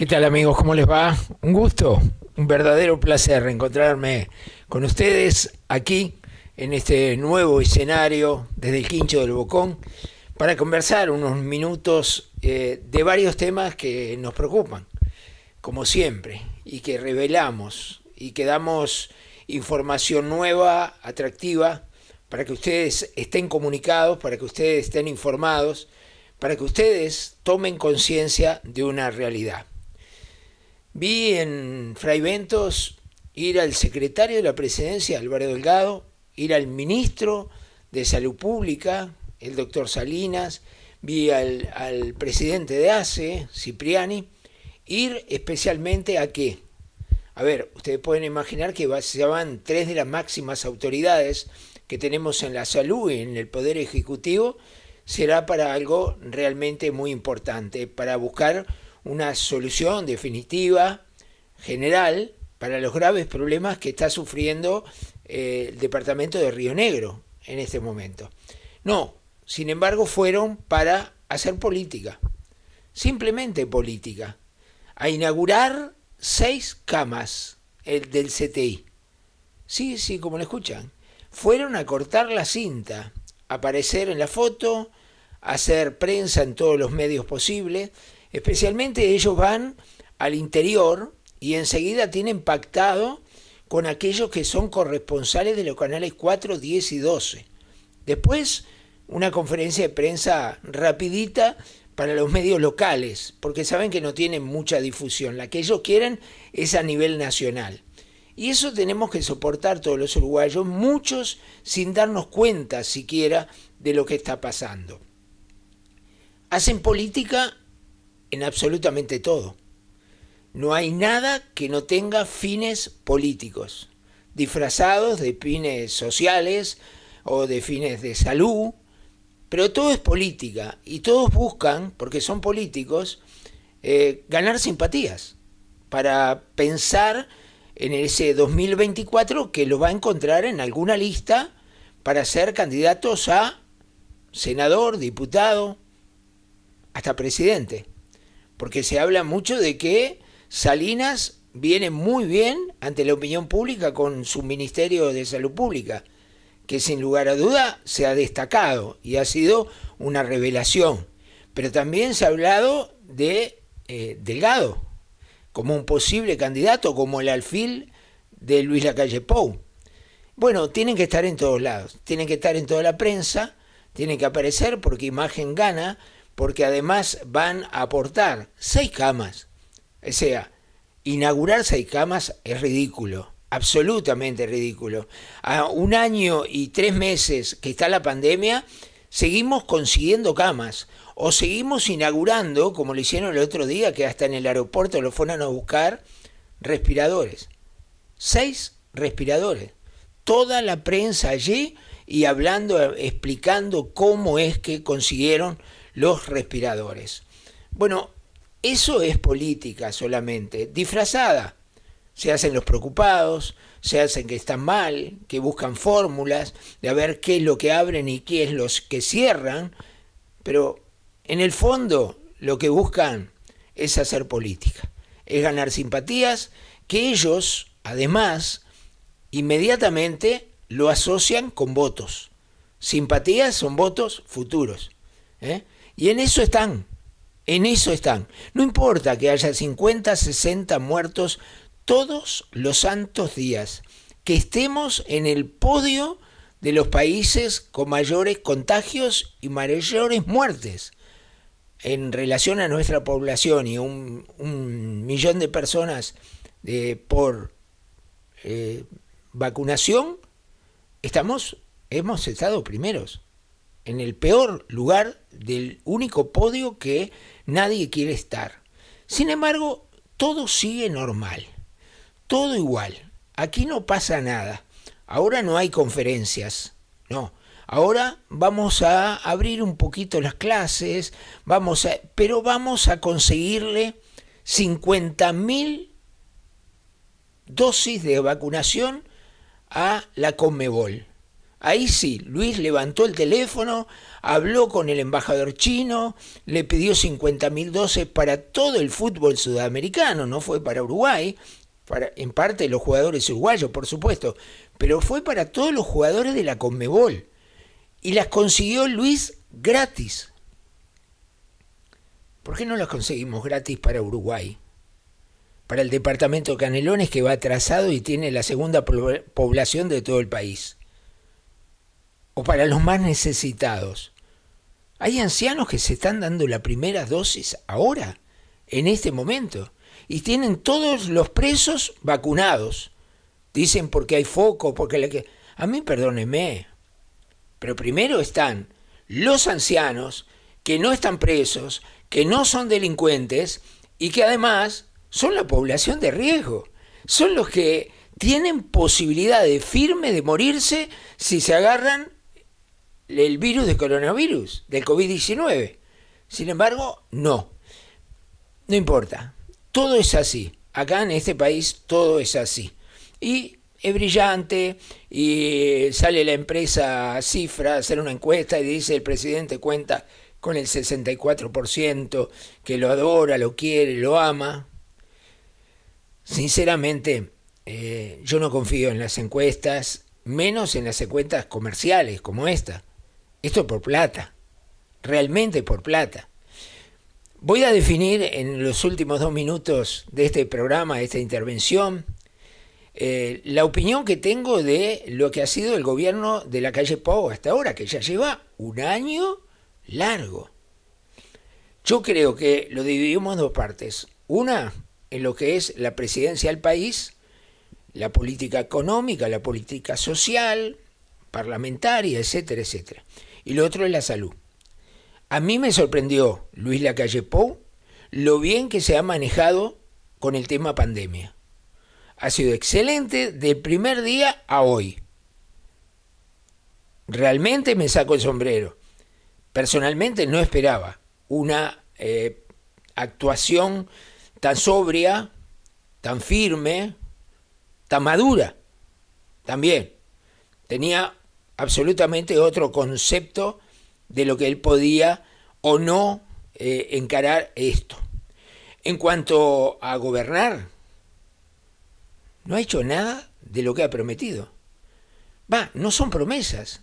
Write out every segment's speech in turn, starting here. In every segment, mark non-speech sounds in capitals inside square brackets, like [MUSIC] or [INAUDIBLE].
¿Qué tal amigos? ¿Cómo les va? Un gusto, un verdadero placer encontrarme con ustedes aquí en este nuevo escenario desde el Quincho del Bocón para conversar unos minutos eh, de varios temas que nos preocupan, como siempre, y que revelamos y que damos información nueva, atractiva, para que ustedes estén comunicados, para que ustedes estén informados, para que ustedes tomen conciencia de una realidad. Vi en Fray Ventos ir al secretario de la presidencia, Álvaro Delgado, ir al ministro de Salud Pública, el doctor Salinas, vi al, presidente de ACE, Cipriani, ir especialmente a qué? A ver, ustedes pueden imaginar que se van tres de las máximas autoridades que tenemos en la salud y en el Poder Ejecutivo, será para algo realmente muy importante, para buscar una solución definitiva, general, para los graves problemas que está sufriendo eh, el departamento de Río Negro en este momento. No, sin embargo fueron para hacer política, simplemente política, a inaugurar seis camas el del CTI. Sí, sí, como lo escuchan. Fueron a cortar la cinta, aparecer en la foto, a hacer prensa en todos los medios posibles, Especialmente ellos van al interior y enseguida tienen pactado con aquellos que son corresponsales de los canales 4, 10 y 12. Después, una conferencia de prensa rapidita para los medios locales, porque saben que no tienen mucha difusión. La que ellos quieren es a nivel nacional. Y eso tenemos que soportar todos los uruguayos, muchos sin darnos cuenta siquiera de lo que está pasando. Hacen política en absolutamente todo. No hay nada que no tenga fines políticos, disfrazados de fines sociales o de fines de salud, pero todo es política y todos buscan, porque son políticos, eh, ganar simpatías para pensar en ese 2024 que lo va a encontrar en alguna lista para ser candidatos a senador, diputado, hasta presidente porque se habla mucho de que Salinas viene muy bien ante la opinión pública con su Ministerio de Salud Pública, que sin lugar a duda se ha destacado y ha sido una revelación. Pero también se ha hablado de eh, Delgado como un posible candidato, como el alfil de Luis Lacalle Pou. Bueno, tienen que estar en todos lados, tienen que estar en toda la prensa, tienen que aparecer porque imagen gana, porque además van a aportar seis camas. O sea, inaugurar seis camas es ridículo, absolutamente ridículo. A un año y tres meses que está la pandemia, seguimos consiguiendo camas o seguimos inaugurando, como lo hicieron el otro día, que hasta en el aeropuerto lo fueron a buscar, respiradores. Seis respiradores. Toda la prensa allí y hablando, explicando cómo es que consiguieron los respiradores. Bueno, eso es política solamente, disfrazada. Se hacen los preocupados, se hacen que están mal, que buscan fórmulas de a ver qué es lo que abren y qué es lo que cierran, pero en el fondo lo que buscan es hacer política, es ganar simpatías que ellos, además, inmediatamente lo asocian con votos. Simpatías son votos futuros. ¿eh? Y en eso están, en eso están. No importa que haya 50, 60 muertos todos los santos días, que estemos en el podio de los países con mayores contagios y mayores muertes en relación a nuestra población y un, millón de personas de, eh, por eh, vacunación, estamos, hemos estado primeros en el peor lugar del único podio que nadie quiere estar. Sin embargo, todo sigue normal, todo igual. Aquí no pasa nada. Ahora no hay conferencias, no. Ahora vamos a abrir un poquito las clases, vamos a, pero vamos a conseguirle 50.000 dosis de vacunación a la Comebol. Ahí sí, Luis levantó el teléfono, habló con el embajador chino, le pidió mil doces para todo el fútbol sudamericano, no fue para Uruguay, para, en parte los jugadores uruguayos, por supuesto, pero fue para todos los jugadores de la Conmebol. Y las consiguió Luis gratis. ¿Por qué no las conseguimos gratis para Uruguay? Para el departamento Canelones que va atrasado y tiene la segunda población de todo el país para los más necesitados. Hay ancianos que se están dando la primera dosis ahora, en este momento, y tienen todos los presos vacunados. Dicen porque hay foco, porque la que... A mí perdónenme, pero primero están los ancianos que no están presos, que no son delincuentes y que además son la población de riesgo. Son los que tienen de firme de morirse si se agarran el virus del coronavirus, del COVID-19. Sin embargo, no. No importa. Todo es así. Acá en este país todo es así. Y es brillante y eh, sale la empresa Cifra a hacer una encuesta y dice el presidente cuenta con el 64% que lo adora, lo quiere, lo ama. Sinceramente, eh, yo no confío en las encuestas, menos en las encuestas comerciales como esta. Esto es por plata, realmente por plata. Voy a definir en los últimos dos minutos de este programa, de esta intervención, eh, la opinión que tengo de lo que ha sido el gobierno de la calle Pau hasta ahora, que ya lleva un año largo. Yo creo que lo dividimos en dos partes. Una, en lo que es la presidencia del país, la política económica, la política social, parlamentaria, etcétera, etcétera y lo otro es la salud. A mí me sorprendió Luis Lacalle Pou lo bien que se ha manejado con el tema pandemia. Ha sido excelente del primer día a hoy. Realmente me saco el sombrero. Personalmente no esperaba una eh, actuación tan sobria, tan firme, tan madura. También tenía absolutamente otro concepto de lo que él podía o no eh, encarar esto. En cuanto a gobernar, no ha hecho nada de lo que ha prometido. Va, no son promesas.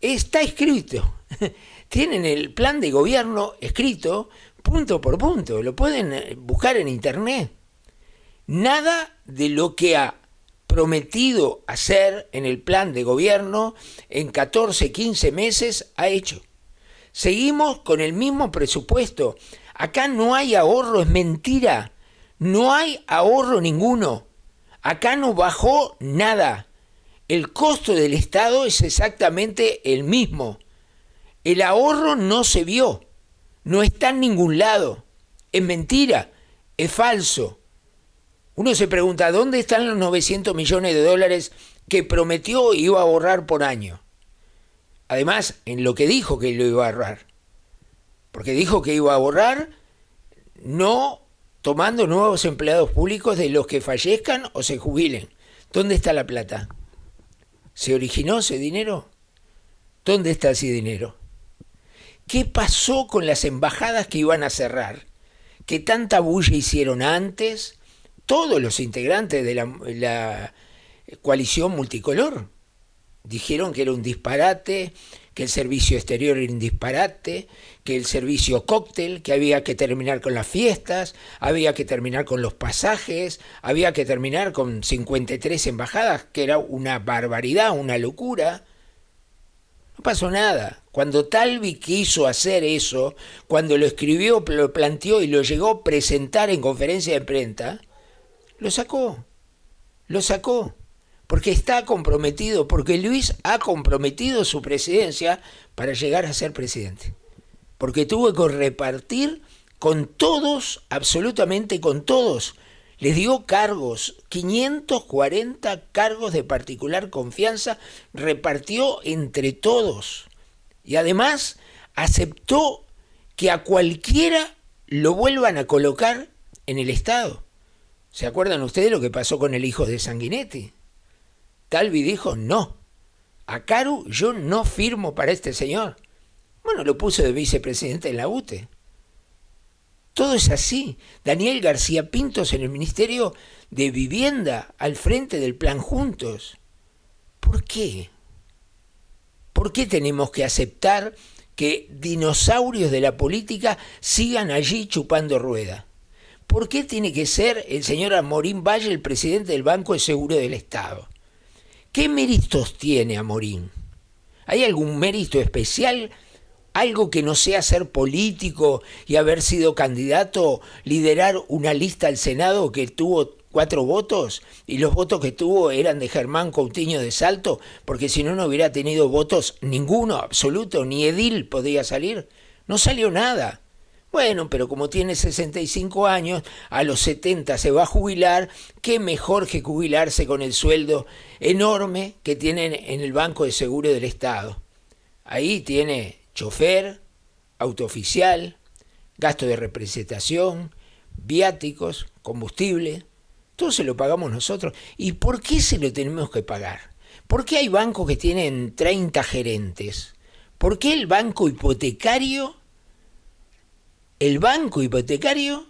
Está escrito. [LAUGHS] Tienen el plan de gobierno escrito punto por punto. Lo pueden eh, buscar en internet. Nada de lo que ha prometido hacer en el plan de gobierno en 14, 15 meses ha hecho. Seguimos con el mismo presupuesto. Acá no hay ahorro, es mentira. No hay ahorro ninguno. Acá no bajó nada. El costo del Estado es exactamente el mismo. El ahorro no se vio. No está en ningún lado. Es mentira. Es falso. Uno se pregunta, ¿dónde están los 900 millones de dólares que prometió iba a ahorrar por año? Además, en lo que dijo que lo iba a ahorrar. Porque dijo que iba a ahorrar no tomando nuevos empleados públicos de los que fallezcan o se jubilen. ¿Dónde está la plata? ¿Se originó ese dinero? ¿Dónde está ese dinero? ¿Qué pasó con las embajadas que iban a cerrar? ¿Qué tanta bulla hicieron antes? todos los integrantes de la, coalición multicolor dijeron que era un disparate, que el servicio exterior era un disparate, que el servicio cóctel, que había que terminar con las fiestas, había que terminar con los pasajes, había que terminar con 53 embajadas, que era una barbaridad, una locura. No pasó nada. Cuando Talvi quiso hacer eso, cuando lo escribió, lo planteó y lo llegó a presentar en conferencia de prensa, lo sacó, lo sacó, porque está comprometido, porque Luis ha comprometido su presidencia para llegar a ser presidente. Porque tuvo que repartir con todos, absolutamente con todos. Les dio cargos, 540 cargos de particular confianza, repartió entre todos. Y además aceptó que a cualquiera lo vuelvan a colocar en el Estado. ¿Se acuerdan ustedes lo que pasó con el hijo de Sanguinetti? Talvi dijo, no, a Caru yo no firmo para este señor. Bueno, lo puso de vicepresidente en la UTE. Todo es así. Daniel García Pintos en el Ministerio de Vivienda, al frente del Plan Juntos. ¿Por qué? ¿Por qué tenemos que aceptar que dinosaurios de la política sigan allí chupando rueda? ¿Por qué tiene que ser el señor Amorín Valle el presidente del Banco de Seguro del Estado? ¿Qué méritos tiene Amorín? ¿Hay algún mérito especial? ¿Algo que no sea ser político y haber sido candidato, liderar una lista al Senado que tuvo cuatro votos y los votos que tuvo eran de Germán Coutinho de Salto, porque si no, no hubiera tenido votos ninguno, absoluto, ni Edil podía salir. No salió nada. Bueno, pero como tiene 65 años, a los 70 se va a jubilar, qué mejor que jubilarse con el sueldo enorme que tienen en el Banco de Seguro del Estado. Ahí tiene chofer, oficial, gasto de representación, viáticos, combustible, todo se lo pagamos nosotros. ¿Y por qué se lo tenemos que pagar? ¿Por qué hay bancos que tienen 30 gerentes? ¿Por qué el banco hipotecario el banco hipotecario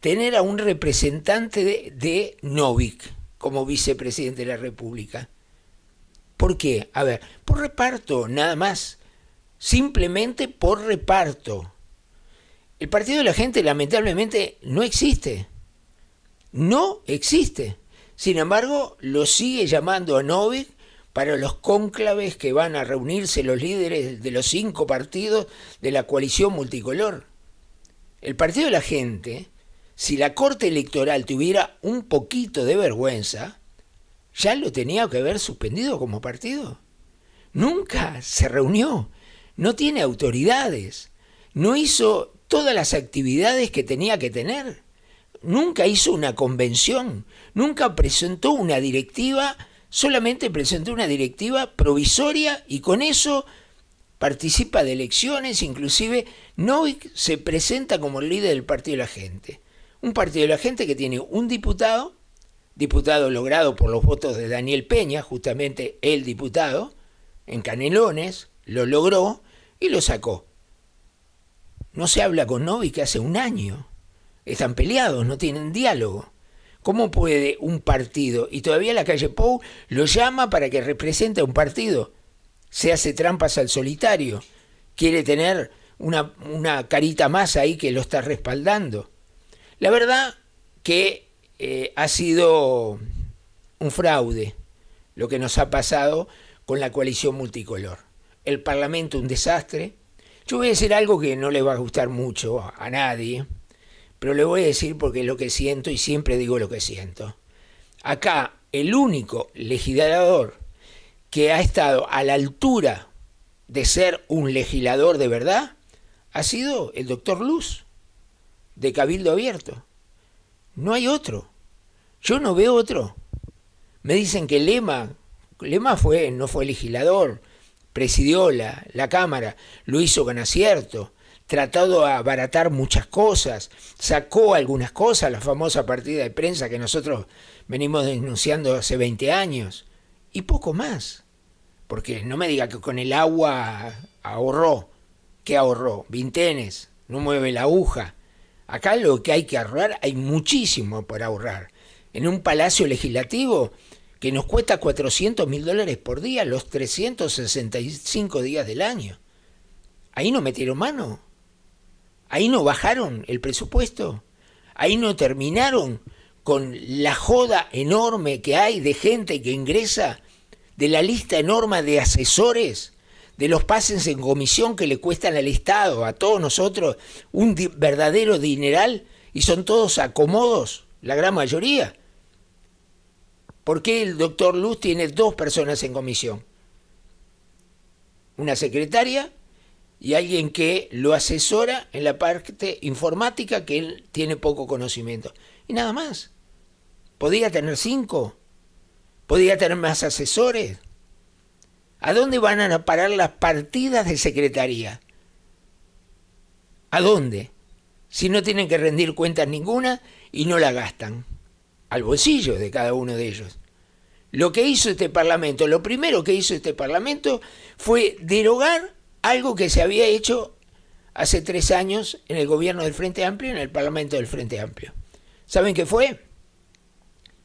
tener a un representante de, de Novik como vicepresidente de la República. ¿Por qué? A ver, por reparto, nada más. Simplemente por reparto. El Partido de la Gente lamentablemente no existe. No existe. Sin embargo, lo sigue llamando a Novik para los cónclaves que van a reunirse los líderes de los cinco partidos de la coalición multicolor. El Partido de la Gente, si la Corte Electoral tuviera un poquito de vergüenza, ya lo tenía que haber suspendido como partido. Nunca se reunió, no tiene autoridades, no hizo todas las actividades que tenía que tener, nunca hizo una convención, nunca presentó una directiva, solamente presentó una directiva provisoria y con eso participa de elecciones, inclusive Novik se presenta como el líder del Partido de la Gente. Un Partido de la Gente que tiene un diputado, diputado logrado por los votos de Daniel Peña, justamente el diputado, en Canelones, lo logró y lo sacó. No se habla con Novik hace un año. Están peleados, no tienen diálogo. ¿Cómo puede un partido, y todavía la calle Pou lo llama para que represente a un partido? se hace trampas al solitario, quiere tener una, carita más ahí que lo está respaldando. La verdad que eh, ha sido un fraude lo que nos ha pasado con la coalición multicolor. El Parlamento un desastre. Yo voy a decir algo que no le va a gustar mucho a nadie, pero le voy a decir porque es lo que siento y siempre digo lo que siento. Acá el único legislador que ha estado a la altura de ser un legislador de verdad ha sido el doctor Luz, de Cabildo Abierto. No hay otro. Yo no veo otro. Me dicen que Lema, Lema fue, no fue legislador, presidió la, la Cámara, lo hizo con acierto, trató de abaratar muchas cosas, sacó algunas cosas, la famosa partida de prensa que nosotros venimos denunciando hace 20 años, y poco más. Porque no me diga que con el agua ahorró. ¿Qué ahorró? Vintenes, no mueve la aguja. Acá lo que hay que ahorrar, hay muchísimo por ahorrar. En un palacio legislativo que nos cuesta 400 mil dólares por día los 365 días del año. Ahí no metieron mano. Ahí no bajaron el presupuesto. Ahí no terminaron con la joda enorme que hay de gente que ingresa de la lista enorme de asesores, de los pases en comisión que le cuestan al Estado, a todos nosotros, un verdadero dineral y son todos acomodos, la gran mayoría. ¿Por qué el doctor Luz tiene dos personas en comisión? Una secretaria y alguien que lo asesora en la parte informática que él tiene poco conocimiento. Y nada más. Podría tener cinco, podía tener más asesores. ¿A dónde van a parar las partidas de secretaría? ¿A dónde? Si no tienen que rendir cuentas ninguna y no la gastan. Al bolsillo de cada uno de ellos. Lo que hizo este Parlamento, lo primero que hizo este Parlamento fue derogar algo que se había hecho hace tres años en el gobierno del Frente Amplio, en el Parlamento del Frente Amplio. ¿Saben qué fue?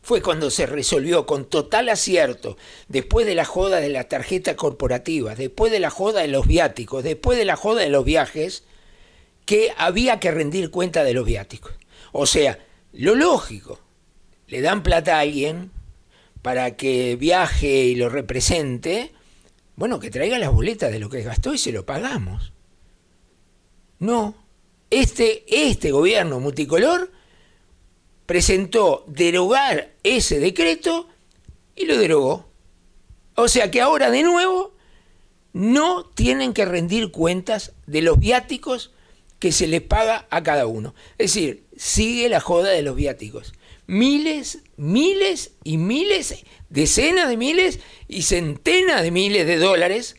fue cuando se resolvió con total acierto, después de la joda de las tarjetas corporativas, después de la joda de los viáticos, después de la joda de los viajes, que había que rendir cuenta de los viáticos. O sea, lo lógico, le dan plata a alguien para que viaje y lo represente, bueno, que traiga las boletas de lo que gastó y se lo pagamos. No, este, este gobierno multicolor presentó derogar ese decreto y lo derogó. O sea que ahora de nuevo no tienen que rendir cuentas de los viáticos que se les paga a cada uno. Es decir, sigue la joda de los viáticos. Miles, miles y miles, decenas de miles y centenas de miles de dólares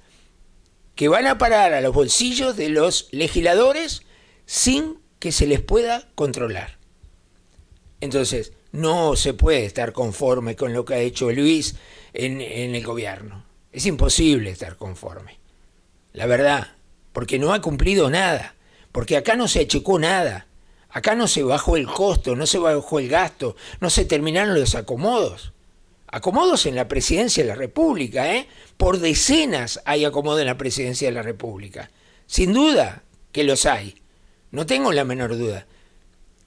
que van a parar a los bolsillos de los legisladores sin que se les pueda controlar. Entonces, no se puede estar conforme con lo que ha hecho Luis en, el gobierno. Es imposible estar conforme. La verdad, porque no ha cumplido nada, porque acá no se achicó nada, acá no se bajó el costo, no se bajó el gasto, no se terminaron los acomodos. Acomodos en la presidencia de la República, ¿eh? Por decenas hay acomodos en la presidencia de la República. Sin duda que los hay, no tengo la menor duda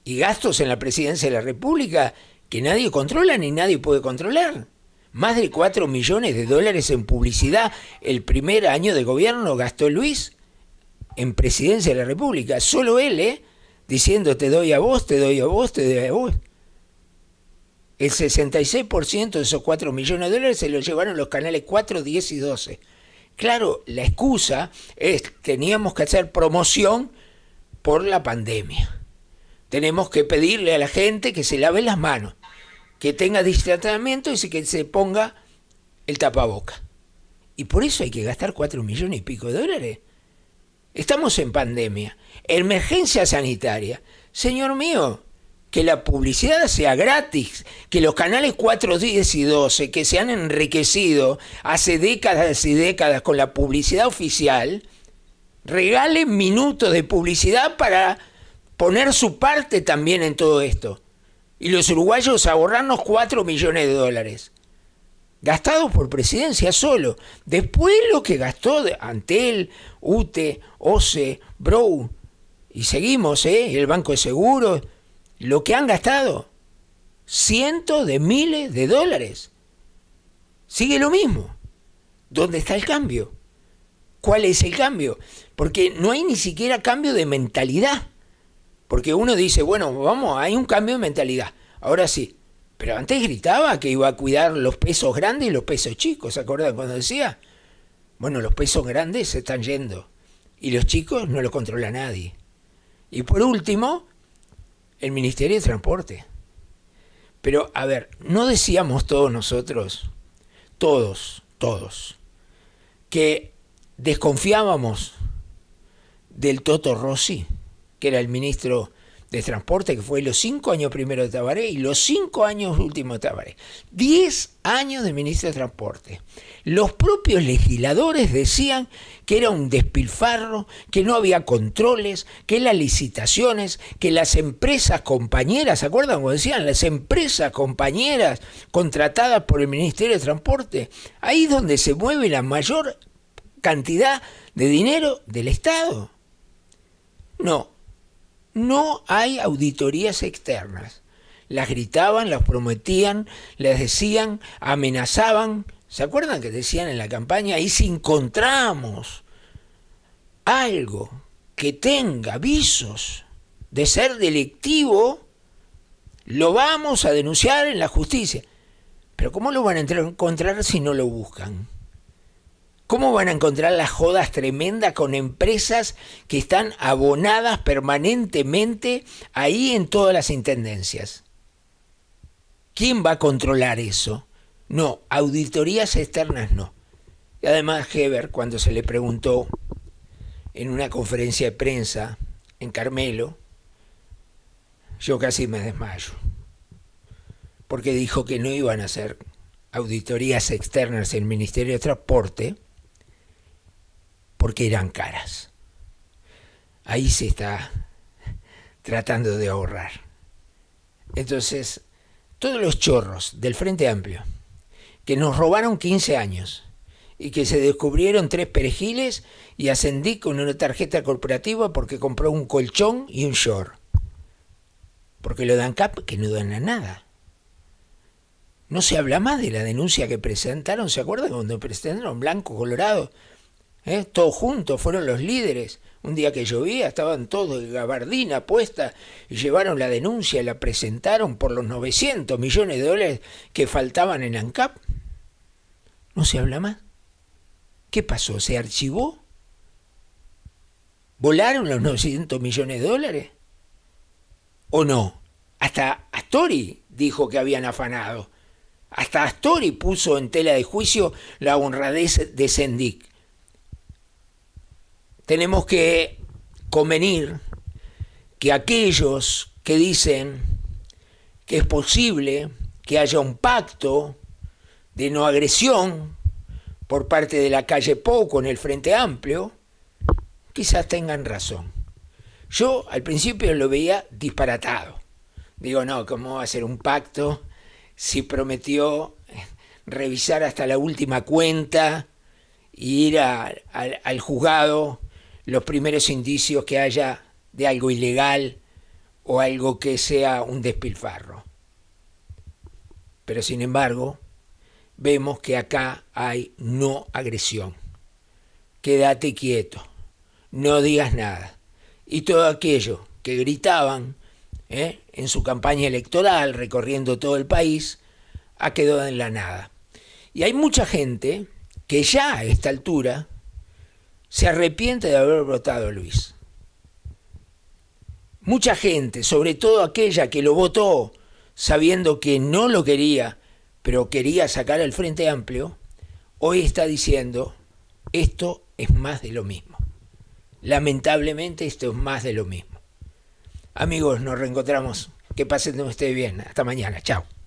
y gastos en la presidencia de la República que nadie controla ni nadie puede controlar. Más de 4 millones de dólares en publicidad el primer año de gobierno gastó Luis en presidencia de la República. Solo él, ¿eh? Diciendo te doy a vos, te doy a vos, te doy a vos. El 66% de esos 4 millones de dólares se los llevaron los canales 4, 10 y 12. Claro, la excusa es que teníamos que hacer promoción por la pandemia. Tenemos que pedirle a la gente que se lave las manos, que tenga distanciamiento y que se ponga el tapaboca. Y por eso hay que gastar cuatro millones y pico de dólares. Estamos en pandemia, emergencia sanitaria. Señor mío, que la publicidad sea gratis, que los canales 4, 10 y 12, que se han enriquecido hace décadas y décadas con la publicidad oficial, regalen minutos de publicidad para poner su parte también en todo esto. Y los uruguayos ahorrarnos 4 millones de dólares. Gastados por presidencia solo. Después lo que gastó Antel, UTE, OCE, Brou. Y seguimos, ¿eh? El Banco de Seguros. Lo que han gastado. Cientos de miles de dólares. Sigue lo mismo. ¿Dónde está el cambio? ¿Cuál es el cambio? Porque no hay ni siquiera cambio de mentalidad. Porque uno dice, bueno, vamos, hay un cambio de mentalidad. Ahora sí. Pero antes gritaba que iba a cuidar los pesos grandes y los pesos chicos. ¿Se acuerdan cuando decía? Bueno, los pesos grandes se están yendo. Y los chicos no los controla nadie. Y por último, el Ministerio de Transporte. Pero, a ver, ¿no decíamos todos nosotros, todos, todos, que desconfiábamos del Toto Rossi? que era el ministro de Transporte, que fue los cinco años primero de Tabaré y los cinco años últimos de Tabaré. Diez años de ministro de Transporte. Los propios legisladores decían que era un despilfarro, que no había controles, que las licitaciones, que las empresas compañeras, ¿se acuerdan cuando decían? Las empresas compañeras contratadas por el Ministerio de Transporte. Ahí es donde se mueve la mayor cantidad de dinero del Estado. No, no hay auditorías externas. Las gritaban, las prometían, les decían, amenazaban. ¿Se acuerdan que decían en la campaña, y si encontramos algo que tenga visos de ser delictivo, lo vamos a denunciar en la justicia? Pero ¿cómo lo van a encontrar si no lo buscan? ¿Cómo van a encontrar las jodas tremendas con empresas que están abonadas permanentemente ahí en todas las intendencias? ¿Quién va a controlar eso? No, auditorías externas no. Y además Heber, cuando se le preguntó en una conferencia de prensa en Carmelo, yo casi me desmayo, porque dijo que no iban a hacer auditorías externas en el Ministerio de Transporte, porque eran caras. Ahí se está tratando de ahorrar. Entonces, todos los chorros del Frente Amplio, que nos robaron 15 años y que se descubrieron tres perejiles y ascendí con una tarjeta corporativa porque compró un colchón y un short. Porque lo dan cap que no dan a nada. No se habla más de la denuncia que presentaron, ¿se acuerdan cuando presentaron Blanco Colorado? ¿Eh? Todos juntos fueron los líderes. Un día que llovía estaban todos de gabardina puesta y llevaron la denuncia, y la presentaron por los 900 millones de dólares que faltaban en ANCAP. No se habla más. ¿Qué pasó? ¿Se archivó? ¿Volaron los 900 millones de dólares? ¿O no? Hasta Astori dijo que habían afanado. Hasta Astori puso en tela de juicio la honradez de Sendik tenemos que convenir que aquellos que dicen que es posible que haya un pacto de no agresión por parte de la calle Poco en el Frente Amplio, quizás tengan razón. Yo al principio lo veía disparatado. Digo, no, ¿cómo va a ser un pacto si prometió revisar hasta la última cuenta e ir al juzgado los primeros indicios que haya de algo ilegal o algo que sea un despilfarro. Pero sin embargo, vemos que acá hay no agresión. Quédate quieto, no digas nada. Y todo aquello que gritaban ¿eh? en su campaña electoral, recorriendo todo el país, ha quedado en la nada. Y hay mucha gente que ya a esta altura se arrepiente de haber votado a Luis. Mucha gente, sobre todo aquella que lo votó sabiendo que no lo quería, pero quería sacar al Frente Amplio, hoy está diciendo, esto es más de lo mismo. Lamentablemente esto es más de lo mismo. Amigos, nos reencontramos. Que pasen ustedes bien. Hasta mañana. Chao.